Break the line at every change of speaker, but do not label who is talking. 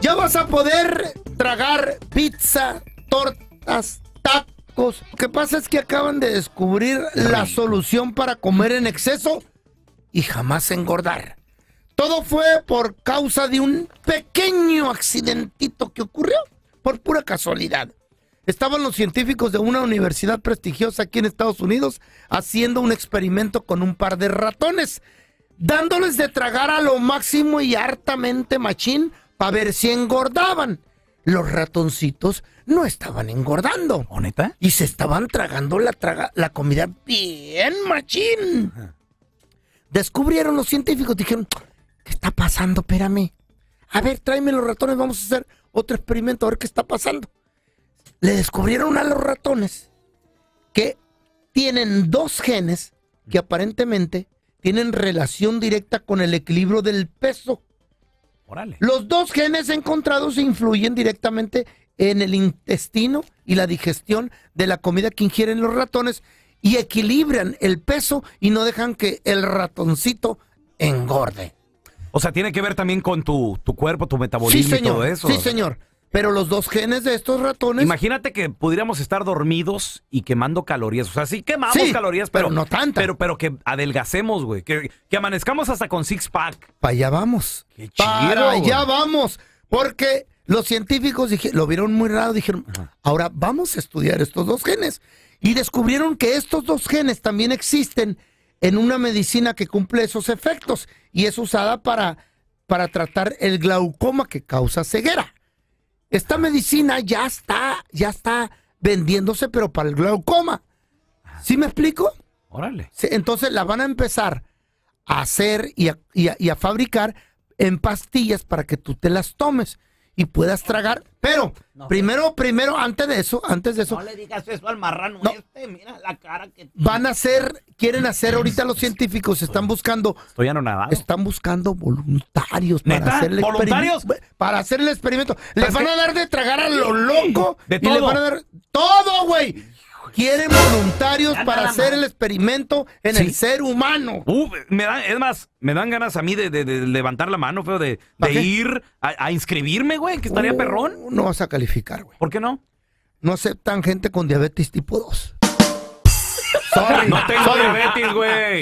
Ya vas a poder tragar pizza, tortas, tacos. Lo que pasa es que acaban de descubrir la solución para comer en exceso y jamás engordar. Todo fue por causa de un pequeño accidentito que ocurrió por pura casualidad. Estaban los científicos de una universidad prestigiosa aquí en Estados Unidos haciendo un experimento con un par de ratones dándoles de tragar a lo máximo y hartamente machín para ver si engordaban. Los ratoncitos no estaban engordando. ¿Honeta? Y se estaban tragando la, la comida bien machín. Descubrieron los científicos, dijeron, ¿qué está pasando? Espérame. A ver, tráeme los ratones, vamos a hacer otro experimento, a ver qué está pasando. Le descubrieron a los ratones que tienen dos genes que aparentemente tienen relación directa con el equilibrio del peso. Los dos genes encontrados influyen directamente en el intestino y la digestión de la comida que ingieren los ratones y equilibran el peso y no dejan que el ratoncito
engorde. O sea, tiene que ver también con tu, cuerpo, tu metabolismo y todo eso. Sí, señor. Pero los dos genes de estos ratones. Imagínate que pudiéramos estar dormidos y quemando calorías. O sea, sí quemamos calorías, pero, no tanto. Pero, que adelgacemos, güey. Que, amanezcamos hasta con six pack. Para
allá vamos.
Qué Para allá
vamos. Porque los científicos lo vieron muy raro. Dijeron, ahora vamos a estudiar estos dos genes. Y descubrieron que estos dos genes también existen en una medicina que cumple esos efectos y es usada para, para tratar el glaucoma que causa ceguera. Esta medicina ya está, ya está vendiéndose, pero para el glaucoma. ¿Sí me explico? Órale. entonces la van a empezar a hacer y a fabricar en pastillas para que tú te las tomes y puedas tragar. Pero, primero, pues. primero, antes de eso, antes de eso. No
le digas eso al marrano este, mira la
cara que. Van a hacer, quieren hacer ahorita los científicos, están buscando. Estoy anonadado. Están buscando voluntarios para hacer el ¿Voluntarios? Para hacer el experimento. Les van a dar de tragar a lo loco. De todo. Y les van a dar todo, güey. Quieren voluntarios para hacer el experimento en el ser humano.
Uh, me dan, es más, me dan ganas a mí de, levantar la mano, feo, de, ir a, a, inscribirme, güey, que estaría uh, perrón.
No vas a calificar, güey. ¿Por qué no? No aceptan gente con diabetes tipo 2.
no tengo diabetes, güey.